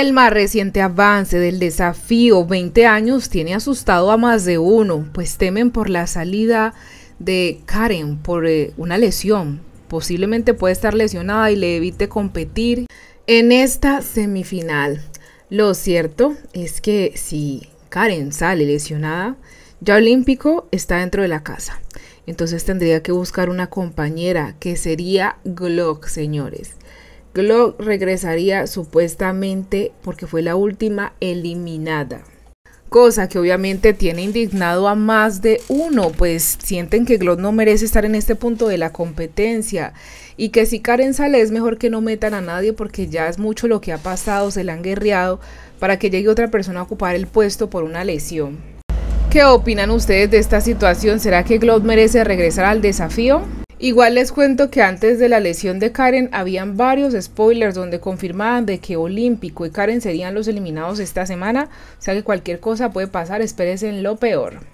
El más reciente avance del desafío 20 años tiene asustado a más de uno, pues temen por la salida de Karen por eh, una lesión. Posiblemente puede estar lesionada y le evite competir en esta semifinal. Lo cierto es que si Karen sale lesionada, ya Olímpico está dentro de la casa. Entonces tendría que buscar una compañera que sería Glock, señores. Glock regresaría supuestamente porque fue la última eliminada. Cosa que obviamente tiene indignado a más de uno, pues sienten que Glock no merece estar en este punto de la competencia y que si Karen sale es mejor que no metan a nadie porque ya es mucho lo que ha pasado, se le han guerreado para que llegue otra persona a ocupar el puesto por una lesión. ¿Qué opinan ustedes de esta situación? ¿Será que Glock merece regresar al desafío? Igual les cuento que antes de la lesión de Karen habían varios spoilers donde confirmaban de que Olímpico y Karen serían los eliminados esta semana, o sea que cualquier cosa puede pasar, espérense lo peor.